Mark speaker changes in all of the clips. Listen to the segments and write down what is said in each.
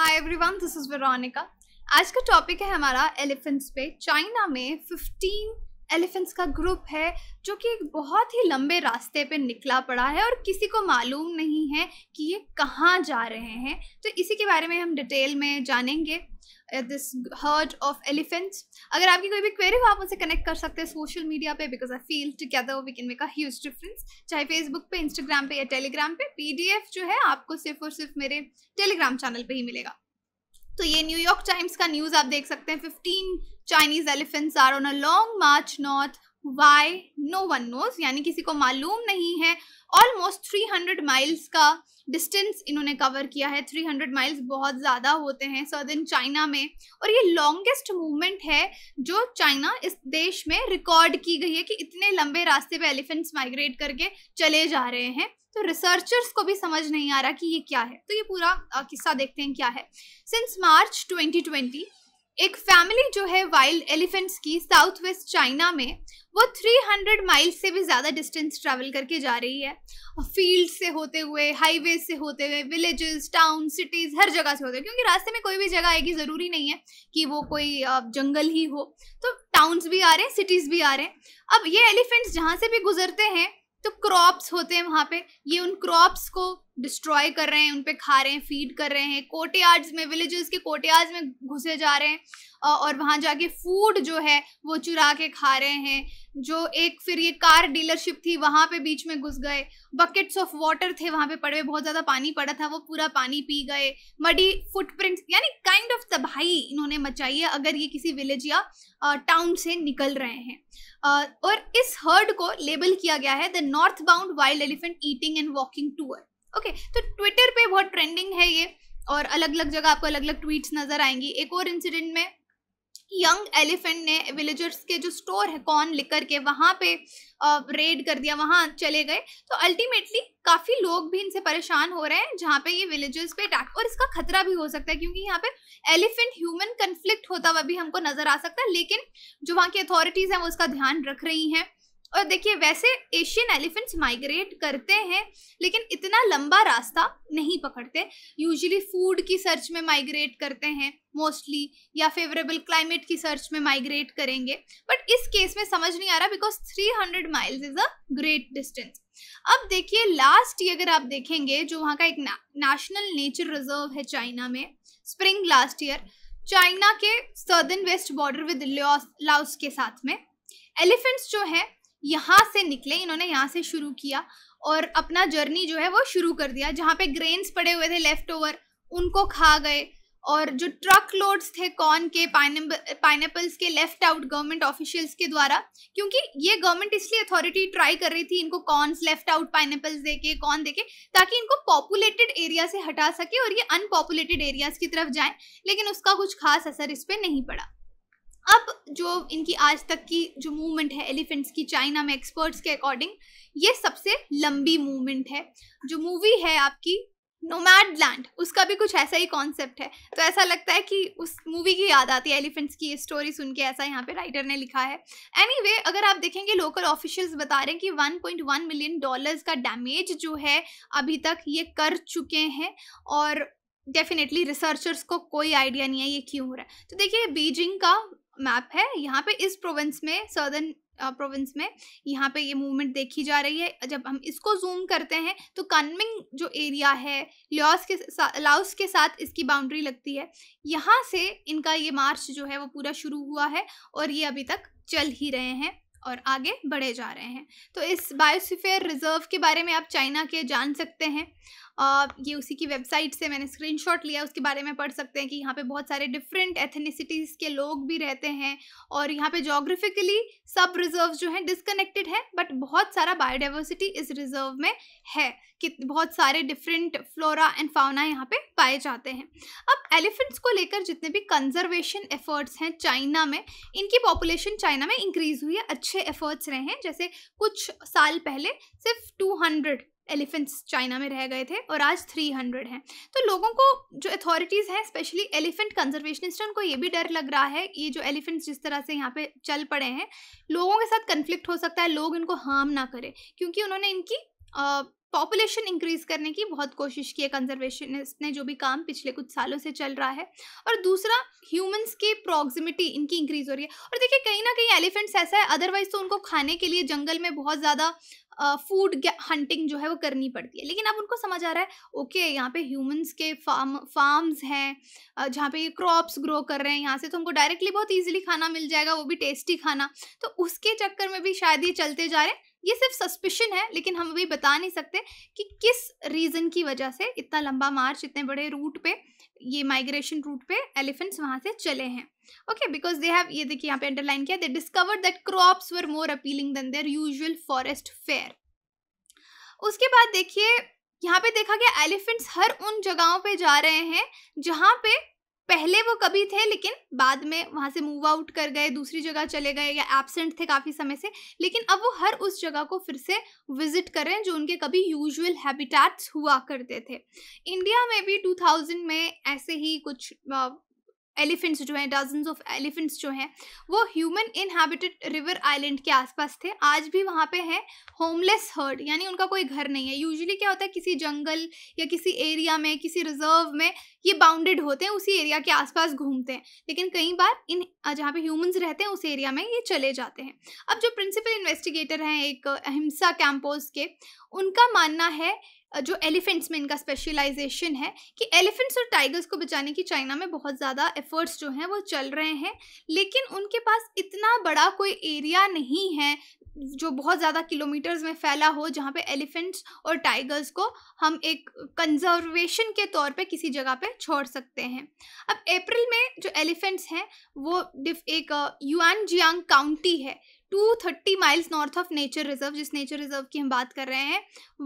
Speaker 1: hi everyone this is Veronica आज का topic है हमारा एलिफेंट्स पे चाइना में एलिफेंट्स का ग्रुप है जो कि एक बहुत ही लंबे रास्ते पे निकला पड़ा है और किसी को मालूम नहीं है कि ये कहाँ जा रहे हैं तो इसी के बारे में हम डिटेल में जानेंगे दिस हर्ड ऑफ एलिफेंट्स अगर आपकी कोई भी क्वेरी हो आप उनसे कनेक्ट कर सकते हैं सोशल मीडिया पे because I feel together we can make a huge difference चाहे फेसबुक पे इंस्टाग्राम पे या टेलीग्राम पे पीडीएफ जो है आपको सिर्फ और सिर्फ मेरे टेलीग्राम चैनल पे ही मिलेगा तो ये न्यूयॉर्क टाइम्स का न्यूज़ आप देख सकते हैं fifteen Chinese elephants are on a long march north why no one knows यानी किसी को मालूम नहीं है ऑलमोस्ट 300 माइल्स का डिस्टेंस इन्होंने कवर किया है 300 माइल्स बहुत ज़्यादा होते हैं सदर्न चाइना में और ये लॉन्गेस्ट मूवमेंट है जो चाइना इस देश में रिकॉर्ड की गई है कि इतने लंबे रास्ते पे एलिफेंट्स माइग्रेट करके चले जा रहे हैं तो रिसर्चर्स को भी समझ नहीं आ रहा कि ये क्या है तो ये पूरा किस्सा देखते हैं क्या है सिंस मार्च 2020 एक फैमिली जो है वाइल्ड एलिफेंट्स की साउथ वेस्ट चाइना में वो 300 माइल से भी ज़्यादा डिस्टेंस ट्रैवल करके जा रही है फील्ड से होते हुए हाईवे से होते हुए विलेजेस टाउन सिटीज़ हर जगह से होते हुए क्योंकि रास्ते में कोई भी जगह आएगी ज़रूरी नहीं है कि वो कोई जंगल ही हो तो टाउन्स भी आ रहे हैं सिटीज़ भी आ रहे हैं अब ये एलिफेंट्स जहाँ से भी गुजरते हैं तो क्रॉप्स होते हैं वहाँ पे ये उन क्रॉप्स को डिस्ट्रॉय कर रहे हैं उन पर खा रहे हैं फीड कर रहे हैं कोटियार्ड्स में विलेजेस के कोटियार्ड्स में घुसे जा रहे हैं और वहाँ जाके फूड जो है वो चुरा के खा रहे हैं जो एक फिर ये कार डीलरशिप थी वहाँ पे बीच में घुस गए बकेट्स ऑफ वाटर थे वहाँ पे पड़े हुए बहुत ज़्यादा पानी पड़ा था वो पूरा पानी पी गए मडी फुटप्रिंट्स यानी काइंड ऑफ तबाही इन्होंने मचाई है अगर ये किसी विलेज या टाउन से निकल रहे हैं और इस हर्ड को लेबल किया गया है the north bound wild elephant eating and walking tour okay तो ट्विटर पे बहुत ट्रेंडिंग है ये और अलग अलग जगह आपको अलग अलग ट्वीट्स नज़र आएंगी एक और इंसिडेंट में यंग एलिफेंट ने विलेजर्स के जो स्टोर है कॉर्न लिकर के वहाँ पे रेड कर दिया वहाँ चले गए तो अल्टीमेटली काफ़ी लोग भी इनसे परेशान हो रहे हैं जहाँ पे ये विलेजर्स पे अटैक और इसका खतरा भी हो सकता है क्योंकि यहाँ पे एलिफेंट ह्यूमन कन्फ्लिक्ट होता हुआ भी हमको नज़र आ सकता है लेकिन जो वहाँ की अथॉरिटीज़ हैं वो उसका ध्यान रख रही हैं और देखिए वैसे एशियन एलिफेंट्स माइग्रेट करते हैं लेकिन इतना लंबा रास्ता नहीं पकड़ते यूजुअली फूड की सर्च में माइग्रेट करते हैं मोस्टली या फेवरेबल क्लाइमेट की सर्च में माइग्रेट करेंगे बट इस केस में समझ नहीं आ रहा because 300 miles is a great distance अब देखिए लास्ट ईयर अगर आप देखेंगे जो वहाँ का एक नेशनल नेचर रिजर्व है चाइना में स्प्रिंग लास्ट ईयर चाइना के southern west border with Laos के साथ में एलिफेंट्स जो है यहाँ से निकले इन्होंने यहाँ से शुरू किया और अपना जर्नी जो है वो शुरू कर दिया जहाँ पे ग्रेन्स पड़े हुए थे लेफ्ट ओवर उनको खा गए और जो ट्रक लोड्स थे कॉर्न के पाइनएपल्स के लेफ्ट आउट गवर्नमेंट ऑफिशियल्स के द्वारा क्योंकि ये गवर्नमेंट इसलिए अथॉरिटी ट्राई कर रही थी इनको कॉर्न लेफ्ट आउट पाइनएपल्स दे के कॉर्न दे के ताकि इनको पॉपुलेटेड एरिया से हटा सके और ये अनपॉपुलेटेड एरियाज की तरफ जाए लेकिन उसका कुछ खास असर इस पर नहीं पड़ा अब जो इनकी आज तक की जो मूवमेंट है एलिफेंट्स की चाइना में एक्सपर्ट्स के अकॉर्डिंग ये सबसे लंबी मूवमेंट है जो मूवी है आपकी नोमैड लैंड उसका भी कुछ ऐसा ही कॉन्सेप्ट है तो ऐसा लगता है कि उस मूवी की याद आती है एलिफेंट्स की ये स्टोरी सुन के ऐसा यहाँ पे राइटर ने लिखा है एनीवे anyway, अगर आप देखेंगे लोकल ऑफिशियल्स बता रहे हैं कि 1.1 मिलियन डॉलर्स का डैमेज जो है अभी तक ये कर चुके हैं और डेफिनेटली रिसर्चर्स को कोई आइडिया नहीं है ये क्यों हो रहा है तो देखिए बीजिंग का मैप है यहाँ पे इस प्रोविंस में सदर्न प्रोविंस में यहाँ पे ये मूवमेंट देखी जा रही है जब हम इसको जूम करते हैं तो कानमिंग जो एरिया है लाओस के लाओस के साथ इसकी बाउंड्री लगती है यहाँ से इनका ये मार्च जो है वो पूरा शुरू हुआ है और ये अभी तक चल ही रहे हैं और आगे बढ़े जा रहे हैं तो इस बायोसिफेयर रिजर्व के बारे में आप चाइना के जान सकते हैं ये उसी की वेबसाइट से मैंने स्क्रीनशॉट लिया उसके बारे में पढ़ सकते हैं कि यहाँ पे बहुत सारे डिफरेंट एथनिसिटीज़ के लोग भी रहते हैं और यहाँ पे जोग्राफिकली सब रिजर्व जो हैं डिसकनेक्टेड हैं बट बहुत सारा बायोडाइवर्सिटी इस रिजर्व में है कि बहुत सारे डिफरेंट फ्लोरा एंड फाउना यहाँ पे पाए जाते हैं अब एलिफेंट्स को लेकर जितने भी कंजर्वेशन एफर्ट्स हैं चाइना में इनकी पॉपुलेशन चाइना में इंक्रीज़ हुई है अच्छे एफर्ट्स रहे हैं जैसे कुछ साल पहले सिर्फ 200 एलिफेंट्स चाइना में रह गए थे और आज 300 हैं तो लोगों को जो अथॉरिटीज़ हैं स्पेशली एलिफेंट कंजर्वेशनिस्ट उनको ये भी डर लग रहा है ये जो एलिफेंट्स जिस तरह से यहाँ पे चल पड़े हैं लोगों के साथ कन्फ्लिक्ट हो सकता है लोग इनको हार्म ना करें क्योंकि उन्होंने इनकी पॉपुलेशन इंक्रीज करने की बहुत कोशिश की है कंजर्वेशनिस्ट ने जो भी काम पिछले कुछ सालों से चल रहा है और दूसरा ह्यूमंस की प्रॉक्सिमिटी इनकी इंक्रीज हो रही है और देखिए कहीं ना कहीं एलिफेंट्स ऐसा है अदरवाइज तो उनको खाने के लिए जंगल में बहुत ज़्यादा फूड हंटिंग जो है वो करनी पड़ती है लेकिन अब उनको समझ आ रहा है ओके यहाँ पे ह्यूमंस के फार्म फार्म्स हैं जहाँ पे ये क्रॉप्स ग्रो कर रहे हैं यहाँ से तो उनको डायरेक्टली बहुत ईजिली खाना मिल जाएगा वो भी टेस्टी खाना तो उसके चक्कर में भी शायद ये चलते जा रहे हैं ये सिर्फ सस्पिशन है लेकिन हम अभी बता नहीं सकते कि किस रीज़न की वजह से इतना लंबा मार्च इतने बड़े रूट पे ये माइग्रेशन रूट पे एलिफेंट्स वहाँ से चले हैं ओके बिकॉज दे हैव ये देखिए यहाँ पे अंडरलाइन किया they discover that crops were more appealing than their usual forest fare उसके बाद देखिए यहाँ पे देखा गया एलिफेंट्स हर उन जगहों पे जा रहे हैं जहाँ पे पहले वो कभी थे लेकिन बाद में वहाँ से मूव आउट कर गए दूसरी जगह चले गए या एबसेंट थे काफ़ी समय से लेकिन अब वो हर उस जगह को फिर से विजिट करें जो उनके कभी यूजुअल हैबिटेट्स हुआ करते थे इंडिया में भी 2000 में ऐसे ही कुछ एलिफेंट्स जो हैं डजन ऑफ एलिफेंट्स जो हैं वो ह्यूमन इनहेबिटेड रिवर आइलैंड के आसपास थे आज भी वहाँ पे हैं होमलेस हर्ड यानी उनका कोई घर नहीं है यूजुअली क्या होता है किसी जंगल या किसी एरिया में किसी रिजर्व में ये बाउंडेड होते हैं उसी एरिया के आसपास घूमते हैं लेकिन कई बार इन जहाँ पे ह्यूमंस रहते हैं उस एरिया में ये चले जाते हैं अब जो प्रिंसिपल इन्वेस्टिगेटर हैं एक अहिंसा कैंपोज के उनका मानना है जो एलिफेंट्स में इनका स्पेशलाइजेशन है कि एलिफेंट्स और टाइगर्स को बचाने की चाइना में बहुत ज़्यादा एफर्ट्स जो हैं वो चल रहे हैं लेकिन उनके पास इतना बड़ा कोई एरिया नहीं है जो बहुत ज़्यादा किलोमीटर्स में फैला हो जहाँ पे एलिफेंट्स और टाइगर्स को हम एक कंजर्वेशन के तौर पे किसी जगह पे छोड़ सकते हैं अब अप्रैल में जो एलिफेंट्स हैं वो एक युआन जियांग काउंटी है two thirty miles north of nature reserve जिस नेचर रिजर्व की हम बात कर रहे हैं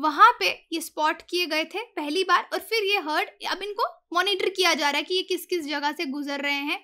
Speaker 1: वहाँ पे ये स्पॉट किए गए थे पहली बार और फिर ये हर्ड अब इनको मॉनिटर किया जा रहा है कि ये किस किस जगह से गुजर रहे हैं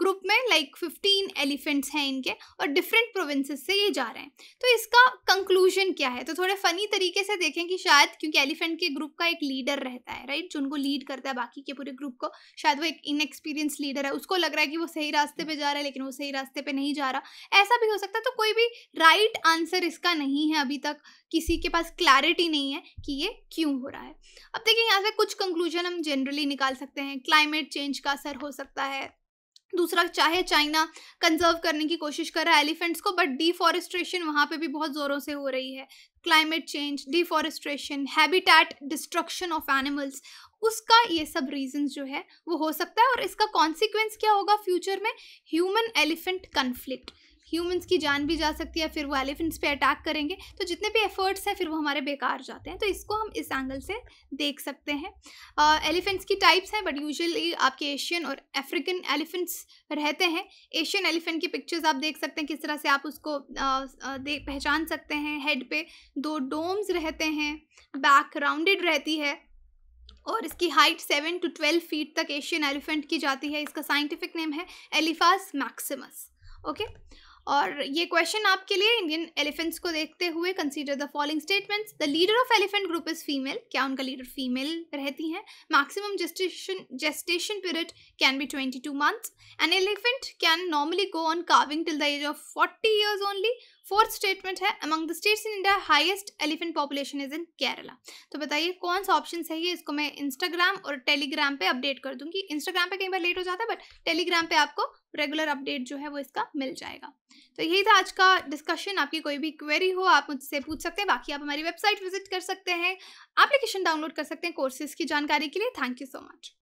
Speaker 1: ग्रुप में लाइक फिफ्टीन एलिफेंट्स हैं इनके और डिफरेंट प्रोविंसेस से ये जा रहे हैं तो इसका कंक्लूजन क्या है तो थोड़े फनी तरीके से देखें कि शायद क्योंकि एलिफेंट के ग्रुप का एक लीडर रहता है राइट जो उनको लीड करता है बाकी के पूरे ग्रुप को शायद वो एक इनएक्सपीरियंस लीडर है उसको लग रहा है कि वो सही रास्ते पर जा रहा है लेकिन वो सही रास्ते पर नहीं जा रहा ऐसा भी हो सकता है तो कोई भी राइट right आंसर इसका नहीं है अभी तक किसी के पास क्लैरिटी नहीं है कि ये क्यों हो रहा है अब देखिए यहाँ से कुछ कंक्लूजन हम जनरली निकाल सकते हैं क्लाइमेट चेंज का असर हो सकता है दूसरा चाहे चाइना कंजर्व करने की कोशिश कर रहा है एलिफेंट्स को बट डिफॉरेस्ट्रेशन वहाँ पे भी बहुत ज़ोरों से हो रही है climate change deforestation habitat destruction of animals उसका ये सब रीजन जो है वो हो सकता है और इसका कॉन्सिक्वेंस क्या होगा फ्यूचर में ह्यूमन एलिफेंट कन्फ्लिक्ट ह्यूमंस की जान भी जा सकती है फिर वो एलिफेंट्स पे अटैक करेंगे तो जितने भी एफर्ट्स हैं फिर वो हमारे बेकार जाते हैं तो इसको हम इस एंगल से देख सकते हैं एलिफेंट्स uh, की टाइप्स हैं बट यूजुअली आपके एशियन और अफ्रीकन एलिफेंट्स रहते हैं एशियन एलिफेंट की पिक्चर्स आप देख सकते हैं किस तरह से आप उसको uh, देख पहचान सकते हैं हेड पे दो डोम्स रहते हैं बैक राउंडेड रहती है और इसकी height seven to twelve feet तक एशियन एलिफेंट की जाती है इसका साइंटिफिक नेम है एलिफास मैक्सिमस ओके और ये क्वेश्चन आपके लिए इंडियन एलिफेंट्स को देखते हुए consider the following statements the leader of elephant group is female क्या उनका लीडर फीमेल रहती हैं maximum gestation gestation period can be twenty two months an elephant can normally go on calving till the age of forty years only fourth statement है among the states in India highest elephant population is in Kerala तो बताइए कौन सा option है ये इसको मैं Instagram और टेलीग्राम पे अपडेट कर दूंगी इंस्टाग्राम पे कई बार लेट हो जाता है बट टेलीग्राम पे आपको रेगुलर अपडेट जो है वो इसका मिल जाएगा तो यही था आज का डिस्कशन आपकी कोई भी क्वेरी हो आप मुझसे पूछ सकते हैं बाकी आप हमारी वेबसाइट विजिट कर सकते हैं एप्लीकेशन डाउनलोड कर सकते हैं कोर्सेज की जानकारी के लिए थैंक यू सो मच